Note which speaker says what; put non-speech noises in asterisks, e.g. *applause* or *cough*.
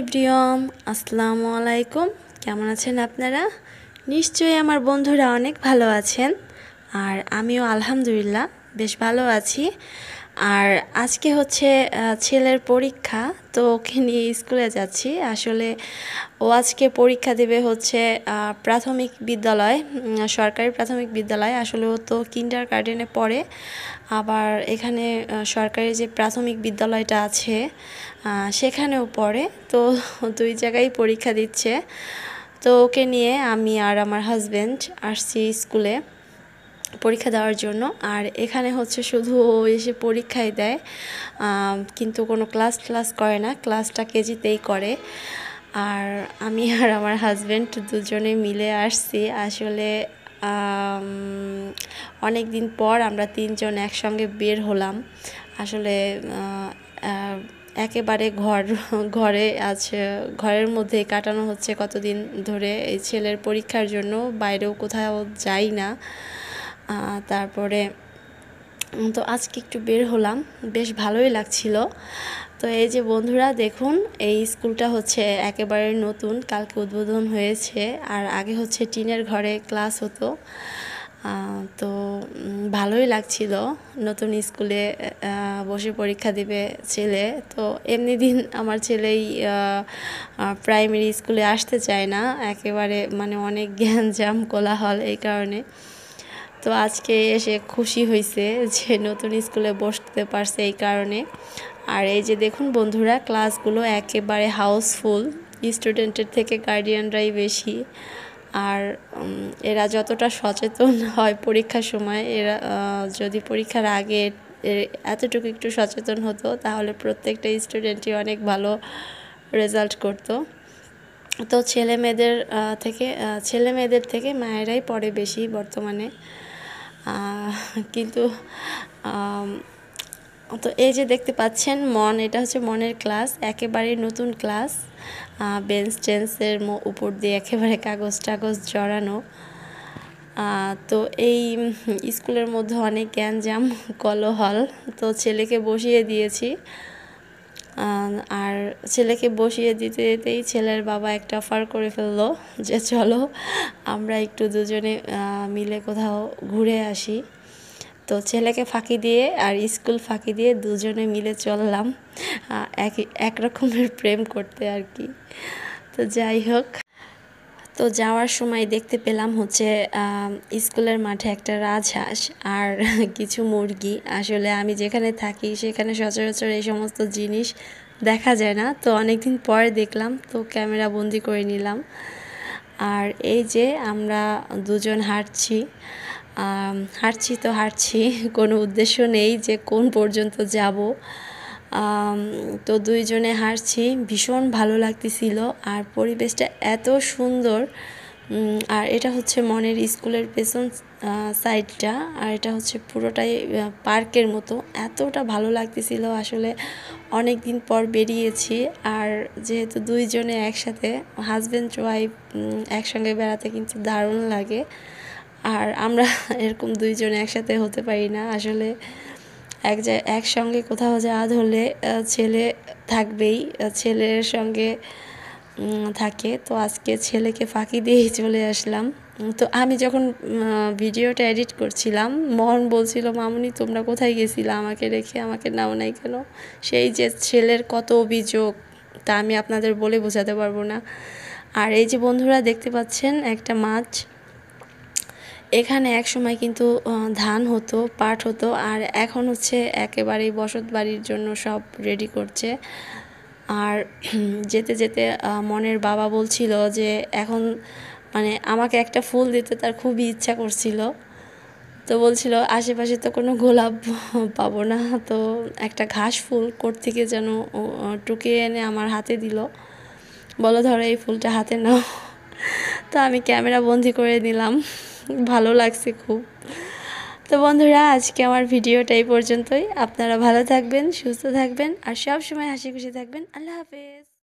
Speaker 1: এভরিয়ম আসসালামু আলাইকুম কেমন আছেন আপনারা নিশ্চয়ই আমার বন্ধুরা অনেক ভালো আছেন আর আমিও আলহামদুলিল্লাহ বেশ ভালো আছি আর আজকে হচ্ছে ছেলের পরীক্ষা তো ওকে নিয়ে স্কুলে যাচ্ছি আসলে ও আজকে পরীক্ষা দেবে হচ্ছে প্রাথমিক বিদ্যালয় সরকারি প্রাথমিক বিদ্যালয় আসলে ও তো কিন্ডার গার্ডেনে পড়ে আবার এখানে সরকারি যে প্রাথমিক বিদ্যালয়টা আছে সেখানেও পড়ে তো *laughs* দুই জায়গায় পরীক্ষা দিচ্ছে তো ওকে নিয়ে আমি আর আমার হাজব্যান্ড আসছি স্কুলে পরীক্ষা দেওয়ার জন্য আর এখানে হচ্ছে শুধু এসে পরীক্ষাই দেয় কিন্তু কোনো ক্লাস ক্লাস করে না ক্লাসটা কেজিতেই করে আর আমি আর আমার হাজব্যান্ড দুজনে মিলে আসছি আসলে অনেক দিন পর আমরা তিনজন একসঙ্গে বের হলাম আসলে একেবারে ঘর ঘরে আছে ঘরের মধ্যে কাটানো হচ্ছে কতদিন ধরে এই ছেলের পরীক্ষার জন্য বাইরেও কোথাও যাই না তারপরে তো আজকে একটু বের হলাম বেশ ভালোই লাগছিল তো এই যে বন্ধুরা দেখুন এই স্কুলটা হচ্ছে একেবারে নতুন কালকে উদ্বোধন হয়েছে আর আগে হচ্ছে টিনের ঘরে ক্লাস হতো তো ভালোই লাগছিল নতুন স্কুলে বসে পরীক্ষা দিবে ছেলে তো এমনি দিন আমার ছেলেই প্রাইমারি স্কুলে আসতে চায় না একেবারে মানে অনেক জ্ঞান জ্যাম কোলাহল এই কারণে তো আজকে এসে খুশি হয়েছে যে নতুন স্কুলে বসতে পারছে এই কারণে আর এই যে দেখুন বন্ধুরা ক্লাসগুলো একেবারে হাউসফুল স্টুডেন্টের থেকে গার্ডিয়ানরাই বেশি আর এরা যতটা সচেতন হয় পরীক্ষার সময় এরা যদি পরীক্ষার আগে এতটুকু একটু সচেতন হতো তাহলে প্রত্যেকটা স্টুডেন্টই অনেক ভালো রেজাল্ট করতো তো ছেলে মেয়েদের থেকে ছেলে মেয়েদের থেকে মায়েরাই পড়ে বেশি বর্তমানে কিন্তু তো এই যে দেখতে পাচ্ছেন মন এটা হচ্ছে মনের ক্লাস একেবারে নতুন ক্লাস বেঞ্চ টেন্সের উপর দিয়ে একেবারে কাগজ টাগজ জড়ানো তো এই স্কুলের মধ্যে অনেক জ্ঞানজাম কলহল তো ছেলেকে বসিয়ে দিয়েছি আর ছেলেকে বসিয়ে দিতে দিতেই ছেলের বাবা একটা অফার করে ফেললো যে চলো আমরা একটু দুজনে মিলে কোথাও ঘুরে আসি তো ছেলেকে ফাঁকি দিয়ে আর স্কুল ফাঁকি দিয়ে দুজনে মিলে চললাম এক এক রকমের প্রেম করতে আর কি তো যাই হোক তো যাওয়ার সময় দেখতে পেলাম হচ্ছে স্কুলের মাঠে একটা রাজহাঁস আর *laughs* কিছু মুরগি আসলে আমি যেখানে থাকি সেখানে সচরাচর এই সমস্ত জিনিস দেখা যায় না তো অনেকদিন পরে দেখলাম তো ক্যামেরা বন্দি করে নিলাম আর এই যে আমরা দুজন হাঁটছি হাঁটছি তো হাঁটছি কোনো উদ্দেশ্য নেই যে কোন পর্যন্ত যাব তো দুইজনে হাসছি ভীষণ ভালো লাগতেছিল আর পরিবেশটা এত সুন্দর আর এটা হচ্ছে মনের স্কুলের পেছন সাইডটা আর এটা হচ্ছে পুরোটাই পার্কের মতো এতটা ভালো লাগতেছিল আসলে অনেক দিন পর বেরিয়েছি আর যেহেতু দুইজনে একসাথে হাজব্যান্ড ওয়াইফ একসঙ্গে বেড়াতে কিন্তু দারুণ লাগে আর আমরা এরকম দুইজনে একসাথে হতে পারি না আসলে এক একসঙ্গে কোথাও যাওয়া হলে ছেলে থাকবেই ছেলের সঙ্গে থাকে তো আজকে ছেলেকে ফাঁকি দিয়েই চলে আসলাম তো আমি যখন ভিডিওটা এডিট করছিলাম মন বলছিল মামুনি তোমরা কোথায় গেছিলে আমাকে রেখে আমাকে নাও নাই কেন সেই যে ছেলের কত অভিযোগ তা আমি আপনাদের বলে বোঝাতে পারবো না আর এই যে বন্ধুরা দেখতে পাচ্ছেন একটা মাছ এখানে এক সময় কিন্তু ধান হতো পাট হতো আর এখন হচ্ছে একেবারেই বসত বাড়ির জন্য সব রেডি করছে আর *clears throat* যেতে যেতে মনের বাবা বলছিল যে এখন মানে আমাকে একটা ফুল দিতে তার খুবই ইচ্ছা করছিল তো বলছিল আশেপাশে তো কোনো গোলাপ *laughs* পাবো না তো একটা ঘাস ফুল কোর থেকে যেন টুকিয়ে এনে আমার হাতে দিল বলো ধরো এই ফুলটা হাতে নাও *laughs* তো আমি ক্যামেরা বন্দি করে নিলাম ভালো লাগছে খুব তো বন্ধুরা আজকে আমার ভিডিওটা এই পর্যন্তই আপনারা ভালো থাকবেন সুস্থ থাকবেন আর সব সময় হাসি খুশি থাকবেন আল্লাহ হাফেজ